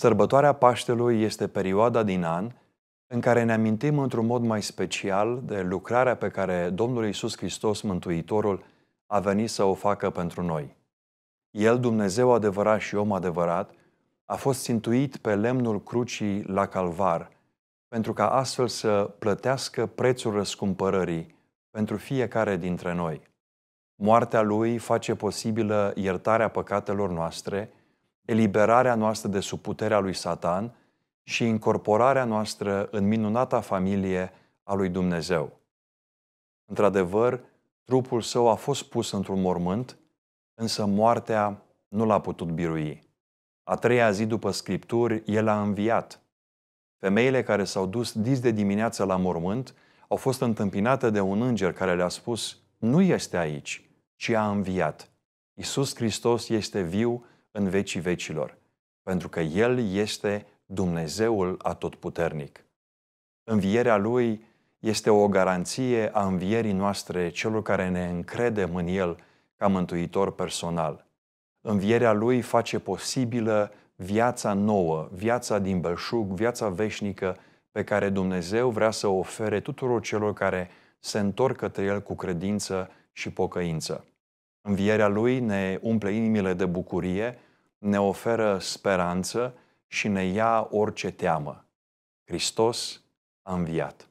Sărbătoarea Paștelui este perioada din an în care ne amintim într-un mod mai special de lucrarea pe care Domnul Iisus Hristos, Mântuitorul, a venit să o facă pentru noi. El, Dumnezeu adevărat și om adevărat, a fost țintuit pe lemnul crucii la calvar, pentru ca astfel să plătească prețul răscumpărării pentru fiecare dintre noi. Moartea lui face posibilă iertarea păcatelor noastre – eliberarea noastră de sub puterea lui Satan și incorporarea noastră în minunata familie a lui Dumnezeu. Într-adevăr, trupul său a fost pus într-un mormânt, însă moartea nu l-a putut birui. A treia zi după scripturi, el a înviat. Femeile care s-au dus dis de dimineață la mormânt au fost întâmpinate de un înger care le-a spus, nu este aici, ci a înviat. Iisus Hristos este viu în vecii vecilor, pentru că El este Dumnezeul Atotputernic. Învierea Lui este o garanție a învierii noastre celor care ne încredem în El ca mântuitor personal. Învierea Lui face posibilă viața nouă, viața din belșug, viața veșnică pe care Dumnezeu vrea să o ofere tuturor celor care se întorc către El cu credință și pocăință. Învierea Lui ne umple inimile de bucurie ne oferă speranță și ne ia orice teamă. Hristos a înviat.